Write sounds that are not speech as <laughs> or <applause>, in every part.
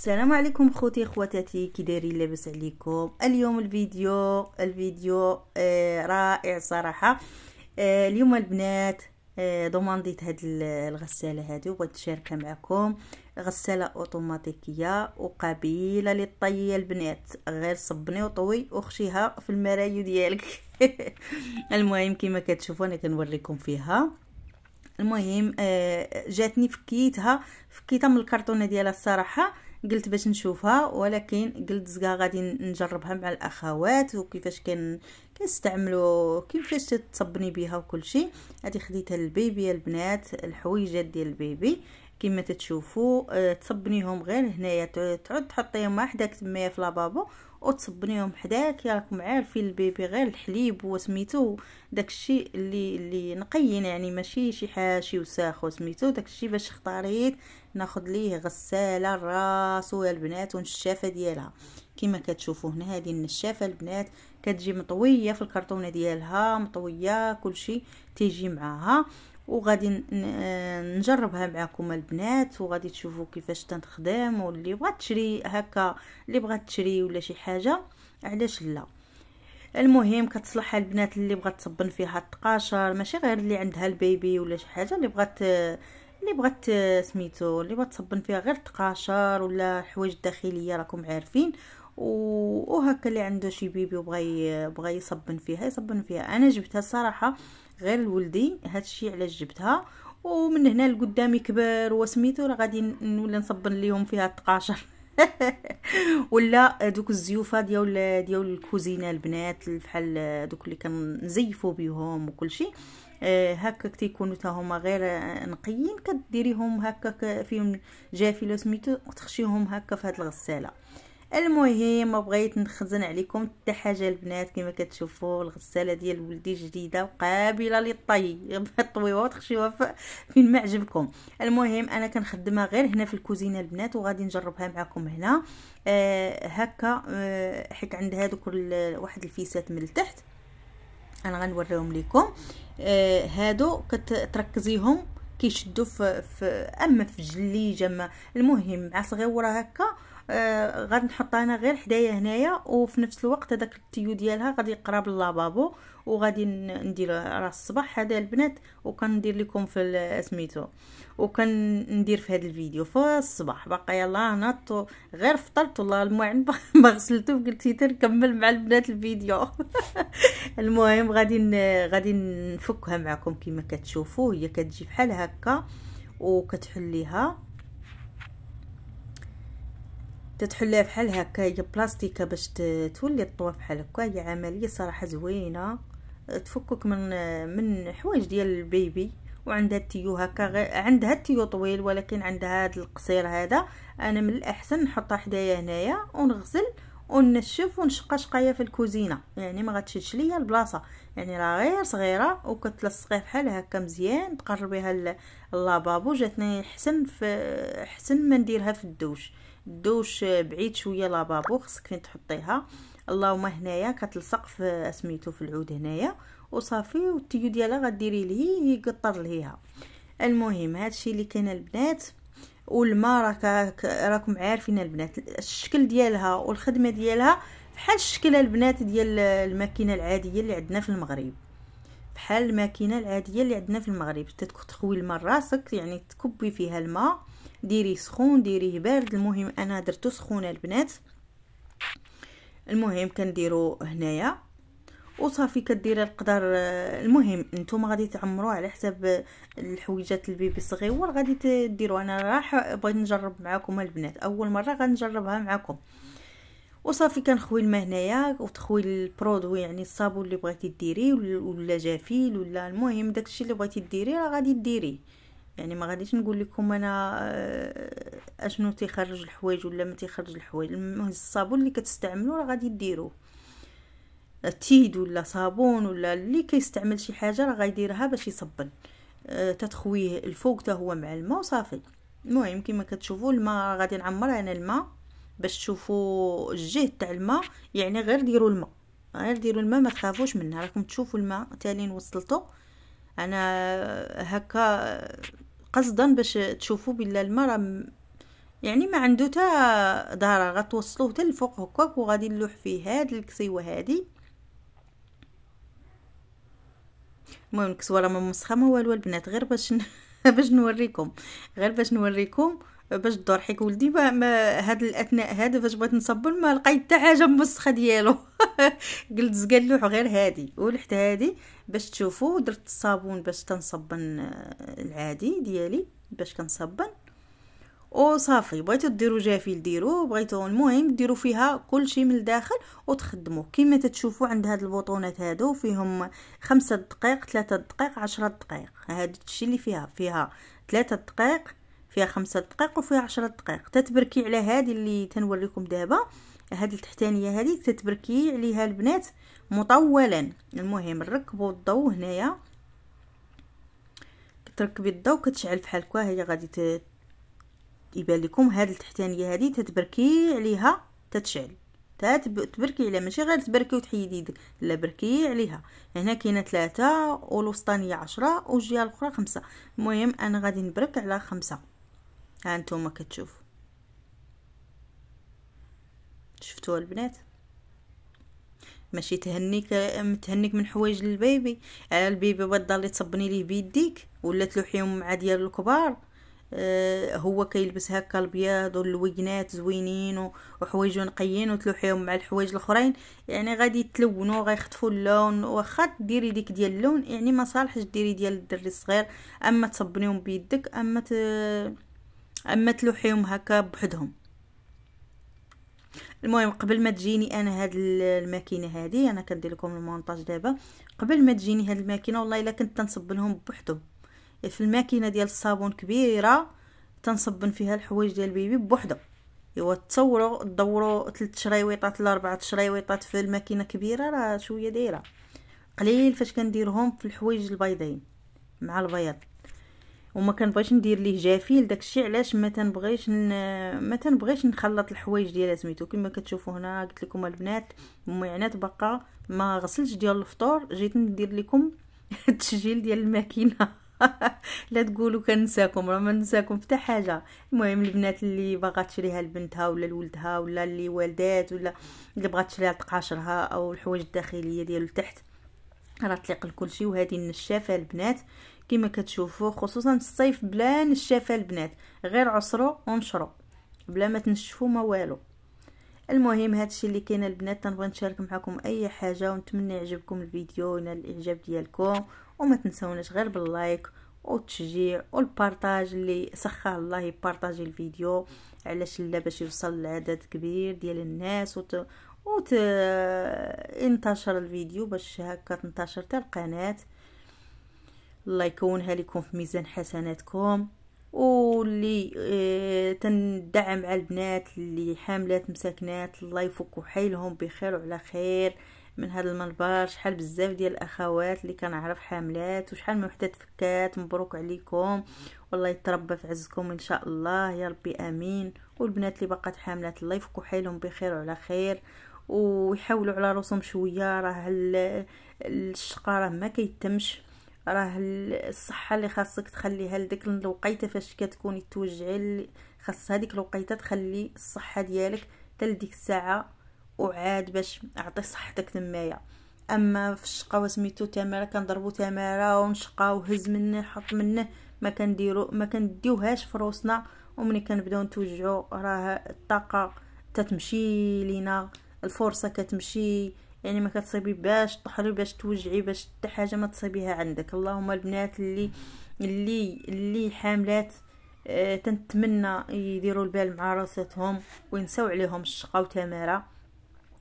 السلام عليكم خوتي خواتاتي كي دايرين لاباس عليكم اليوم الفيديو الفيديو آه، رائع صراحه آه، اليوم البنات آه دومانديت هاد الغساله هادي وبغيت نشاركها معكم غساله اوتوماتيكيه وقبيله للطيه البنات غير صبني وطوي وخشيها في المرايو ديالك <laughs> المهم كما كتشوفوا انا كنوريكم فيها المهم آه، جاتني فكيتها فكيتها من الكرتونه ديالها الصراحه قلت باش نشوفها ولكن قلت زكا غادي نجربها مع الاخوات وكيفاش كان كنستعملوا كيفاش تصبني بها وكل شيء هذه خديتها للبيبي البنات الحويجات ديال البيبي كما تتشوفوا آه، تصبنيهم غير هنايا تعود تحطيهم وحدك تمايا في لابابو وتصبنيهم حداك راكم عارفين البيبي غير الحليب وسميتو داكشي اللي اللي نقيين يعني ماشي شي حاشي وساخ وسميتو داكشي باش اختاريت ناخذ ليه غساله الراس ويا البنات والنشافه ديالها كما كتشوفوا هنا هذه النشافه البنات كتجي مطويه في الكرتونه ديالها مطويه كلشي تيجي معاها وغادي آه، نجربها معكم البنات وغادي تشوفوا كيفاش تنخدم واللي بغات تشري هكا اللي بغات تشري ولا شي حاجه علاش لا المهم كتصلح البنات اللي بغات تصبن فيها التقاشر ماشي غير اللي عندها البيبي ولا شي حاجه اللي بغات اللي بغات آه، سميتو اللي بغات تصبن فيها غير التقاشر ولا حوايج داخليه راكم عارفين وهكا اللي عنده شي بيبي وبغى بغى يصبن فيها يصبن فيها انا جبتها الصراحه غير لولدي هادشي علاش جبتها ومن هنا لقدامي كبر وسميتو راه غادي نولي نصبن ليهم فيها 12 <laughs> ولا دوك الزيوفه ديال ديال الكوزينه البنات بحال دوك اللي كنزيفو بهم وكلشي آه، هكاك تيكونوا حتى هما غير نقيين كديريهم هكاك فيهم جافي لو سميتو وتخشيهم هكا في هاد الغساله المهم بغيت نخزن عليكم حتى حاجه البنات كما كتشوفوا الغساله ديال ولدي جديده وقابله للطي <laughs> طويوها وتخشيوها فين ما عجبكم المهم انا كنخدمها غير هنا في الكوزينه البنات وغادي نجربها معكم هنا آه هكا آه حيت عند هذوك واحد الفيسات من التحت انا غنوريهم لكم آه هادو كتركزيهم كيشدوا في, في اما في الجليجه اما المهم مع صغيوره هكا آه، غادي نحط انا غير حدايا هنايا وفي نفس الوقت هذاك التيو ديالها غادي يقرب للابابو وغادي ندير راس الصباح هذا البنات وكندير لكم في سميتو وكندير في هذا الفيديو في الصباح باقا يلا هنا غير فطرت والله الموعد <laughs> ما غسلته قلت نكمل مع البنات الفيديو <laughs> المهم غادي غادي نفكها معكم كما كتشوفوا هي كتجي بحال هكا وكتحليها تتحلها بحال هي بلاستيكه باش تولي تطوى بحال هي عمليه صراحه زوينه تفكك من من حوايج ديال البيبي وعندها التيو هكا غير عندها التيو طويل ولكن عندها هذا القصير هذا انا من الاحسن نحطها حدايا هنايا ونغسل ونشف ونشقا شقايا في الكوزينه يعني ما ليا البلاصه يعني راه غير صغيره وكتلصقيه بحال هكا مزيان تقربيها اللابابو جاتني حسن في حسن ما نديرها في الدوش دوش بعيد شويه لابابو خصك فين تحطيها اللهم هنايا كتلصق في سميتو في العود هنايا وصافي والتيو ديالها غديري ليه يقطر ليها المهم هادشي اللي كاين البنات والما راك راكم عارفين البنات الشكل ديالها والخدمه ديالها بحال الشكل البنات ديال الماكينه العاديه اللي عندنا في المغرب بحال الماكينه العاديه اللي عندنا في المغرب تخوي الماء راسك يعني تكبي فيها الماء ديريه سخون ديريه بارد المهم انا درتو سخون البنات المهم كنديرو هنايا وصافي كديري القدر آه، المهم نتوما غادي تعمروه على حساب آه، الحويجات البيبي الصغيور غادي ديروا انا راح بغيت نجرب معكم البنات اول مره غنجربها معكم وصافي كنخوي الماء هنايا وتخوي البرودوي يعني الصابون اللي بغيتي ديريه ولا جافيل ولا المهم داكشي اللي بغيتي ديريه راه غادي ديريه يعني ما غاديش نقول لكم انا آه، اشنو تيخرج الحوايج ولا ما تيخرج الحوايج المهم الصابون اللي كتستعملوا راه غادي ديروه تيد ولا صابون ولا اللي كيستعمل شي حاجه راه غيديرها باش يصبن أه تتخويه الفوق حتى هو مع الماء وصافي المهم كما كتشوفوا الماء غادي نعمر انا الماء باش تشوفوا الجهه تاع الماء يعني غير ديروا الماء غير ديروا الماء ما تخافوش منها راكم تشوفوا الماء تالين وصلته انا هكا قصدا باش تشوفوا بلا المرا يعني ما عنده تا ظهر غتوصلوه حتى الفوق هكاك وغادي نلوح فيه هاد الكسيوه هادي المهم الكسوه راه ما مسخه ما والو البنات غير باش ن... <laughs> باش نوريكم غير باش نوريكم باش الدور حيت ولدي ما, ما هاد الاثناء هذا باش بغيت نصبر ما لقيت حتى حاجه موسخه ديالو <laughs> قلت قال له غير هادي ولحت هادي باش تشوفوا درت الصابون باش تنصبن آه، العادي ديالي باش كنصبن وصافي بغيتو ديروا جافيل ديرو بغيتو المهم ديروا فيها كل شيء من الداخل وتخدموه كما تتشوفوا عند هاد البطونات هادو فيهم خمسة دقائق ثلاثة دقائق عشرة دقائق هاد الشيء اللي فيها فيها ثلاثة دقائق فيها خمسة دقائق وفيها عشرة دقائق تتبركي على هذه اللي تنوريكم دابا هذه التحتانيه هذه تتبركي عليها البنات مطولا المهم ركبوا الضو هنايا كتركبي الضو كتشعل بحال هكا هي غادي ت... يبان لكم هذه التحتانيه هذه تتبركي عليها تتشعل تتب... تبركي عليها ماشي غير تبركي وتحيدي يدك لا بركي عليها هنا كاينه ثلاثة والوسطانيه عشرة والجهه الاخرى خمسة المهم انا غادي نبرك على خمسة ها انتم كتشوفوا شفتوا البنات ماشي تهنيك متهنيك من حوايج آه، البيبي على البيبي اللي تصبني ليه بيديك ولا تلوحيهم مع ديال الكبار آه هو كيلبس هكا البياض واللوينات زوينين وحوايج نقيين وتلوحيهم مع الحوايج الاخرين يعني غادي يتلونوا غيخطفوا اللون واخا ديري ديك ديال اللون يعني ما صالحش ديري ديال الدري الصغير اما تصبنيهم بيدك اما ت... اما تلوحيهم هكا بحدهم المهم قبل ما تجيني انا هاد الماكينه هادي انا كندير لكم المونتاج دابا قبل ما تجيني هاد الماكينه والله الا كنت تنصب لهم بوحدهم إيه، في الماكينه ديال الصابون كبيره تنصبن فيها الحوايج ديال بيبي بوحده ايوا تصوروا دوروا 3 شرايويطات ولا 4 شرايويطات في الماكينه كبيره راه شويه دايره قليل فاش كنديرهم في الحوايج البيضين مع البياض وما كنبغيش ندير ليه جافيل داكشي علاش ما تنبغيش ن... ما تنبغيش نخلط الحوايج ديالها سميتو كما كتشوفوا هنا قلت لكم البنات المعينات بقى ما غسلتش ديال الفطور جيت ندير لكم <laughs> التسجيل ديال الماكينه <laughs> لا تقولوا كنساكم راه ما ننساكم حتى حاجه المهم البنات اللي باغا تشريها لبنتها ولا لولدها ولا اللي والدات ولا اللي بغات تشريها تقاشرها او الحوايج الداخليه ديالو تحت راه تليق لكلشي وهذه النشافه البنات كما كتشوفوا خصوصا الصيف بلا نشافه البنات غير عصرو ونشرو بلا ما تنشفوا ما والو المهم هادشي اللي كاين البنات تنبغي نشارك معكم اي حاجه ونتمنى يعجبكم الفيديو وينال الاعجاب ديالكم وما تنساوناش غير باللايك والتشجيع والبارطاج اللي سخاه الله يبارطاجي الفيديو علاش لا باش يوصل لعدد كبير ديال الناس وت... وت... انتشر آه، الفيديو باش هكا تنتشر حتى القناه الله يكونها لكم في ميزان حسناتكم واللي اه تندعم على البنات اللي حاملات مساكنات الله يفكوا حيلهم بخير وعلى خير من هذا المنبر شحال بزاف ديال الاخوات اللي كنعرف حاملات وشحال من وحده تفكات مبروك عليكم والله يتربى في عزكم ان شاء الله يا ربي امين والبنات اللي بقات حاملات الله يفكوا حيلهم بخير وعلى خير ويحاولوا على راسهم شويه راه الشقاره راه ما كيتمش راه الصحه اللي خاصك تخليها لديك الوقيته فاش كتكوني توجعي خاص هذيك الوقيته تخلي الصحه ديالك حتى لديك الساعه وعاد باش اعطي صحتك تمايا اما في الشقاوه سميتو تماره كنضربو تماره ونشقاو هز منه حط منه ما كنديرو ما كنديوهاش في روسنا ومني كنبداو نتوجعو راه الطاقه تتمشي لينا الفرصه كتمشي يعني ما كتصيبي باش تطحري باش توجعي باش حتى حاجه ما تصيبيها عندك اللهم البنات اللي اللي اللي حاملات آه تنتمنى يديروا البال مع راساتهم وينساو عليهم الشقا وتماره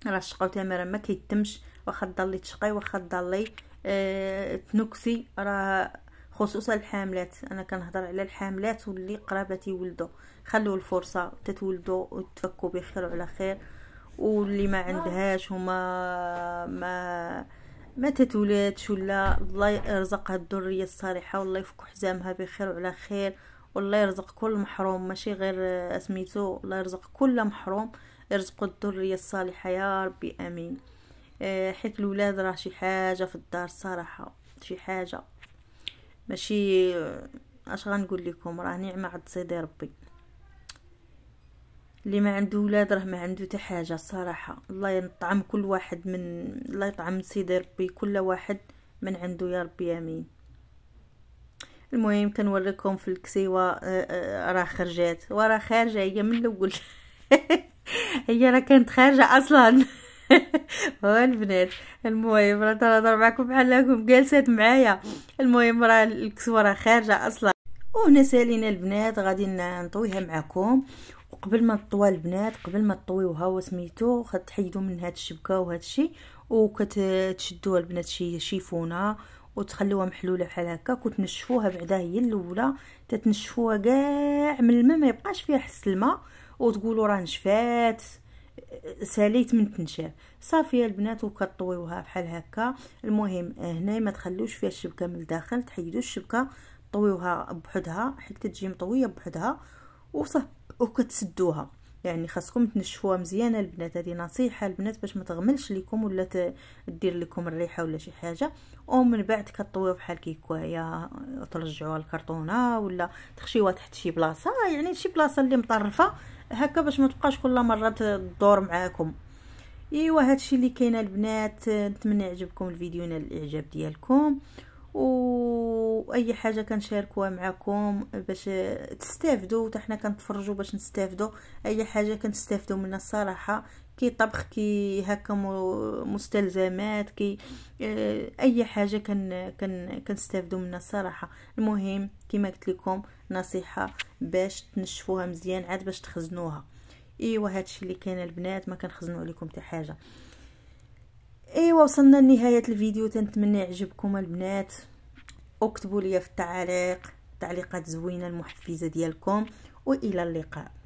راه الشقا وتماره ما كيتمش واخا تضلي تشقي واخا تضلي آه تنكسي راه خصوصا الحاملات انا كنهضر على الحاملات واللي قرابه يولدوا خلوا الفرصه تتولدوا وتفكوا بخير وعلى خير واللي ما عندهاش هما ما ما تتولدش ولا الله يرزقها الذريه الصالحه والله يفك حزامها بخير وعلى خير والله يرزق كل محروم ماشي غير اسميتو الله يرزق كل محروم يرزقو الذريه الصالحه يا ربي امين آه، حيت الولاد راه شي حاجه في الدار صراحه شي حاجه ماشي آه، اش غنقول لكم راه نعمه عند سيدي ربي اللي ما عنده ولاد راه ما عنده حتى حاجه الصراحه الله يطعم كل واحد من الله يطعم سيدي ربي كل واحد من عنده يا ربي امين المهم كنوريكم في الكسيوه آه، آه، راه خرجات وراه خارجه هي من الاول <laughs> هي راه كانت خارجه اصلا <laughs> هو البنات المهم راه تنهضر معكم بحال هاكم جالسات معايا المهم راه الكسوه راه خارجه اصلا وهنا سالينا البنات غادي نطويها معكم قبل ما تطوى البنات قبل ما تطويوها وسميتو تحيدو من هاد الشبكه وهاد الشيء وكتشدوها البنات شي شيفونه وتخليوها محلوله بحال هكا وتنشفوها بعدا هي الاولى تتنشفوها كاع من الماء ما يبقاش فيها حس الماء وتقولوا راه نشفات ساليت من تنشاف صافي البنات وكطويوها بحال هكا المهم هنا ما تخلوش فيها الشبكه من الداخل تحيدوا الشبكه طويوها بحدها حيت كتجي مطويه بحدها وصح وكتسدوها يعني خاصكم تنشفوها مزيان البنات هذه نصيحه البنات باش ما تغملش لكم ولا تدير لكم الريحه ولا شي حاجه ومن بعد كطويوها بحال كيكوايا ترجعوها الكرتونه ولا تخشيوها تحت شي بلاصه يعني شي بلاصه اللي مطرفه هكا باش ما تبقاش كل مره تدور معاكم ايوا هادشي اللي كاين البنات نتمنى يعجبكم الفيديو نال الاعجاب ديالكم واي حاجه كنشاركوها معكم باش تستافدوا حتى حنا كنتفرجوا باش نستافدوا اي حاجه كنستافدوا منها الصراحه كي طبخ كي هكا مستلزمات كي آه، اي حاجه كن كن كنستافدوا منها الصراحه المهم كما قلت لكم نصيحه باش تنشفوها مزيان عاد باش تخزنوها ايوا هادشي اللي كاين البنات ما كنخزنوا عليكم حتى حاجه ايوا وصلنا لنهايه الفيديو تنتمنى يعجبكم البنات اكتبوا لي في التعليق تعليقات زوينه المحفزه ديالكم والى اللقاء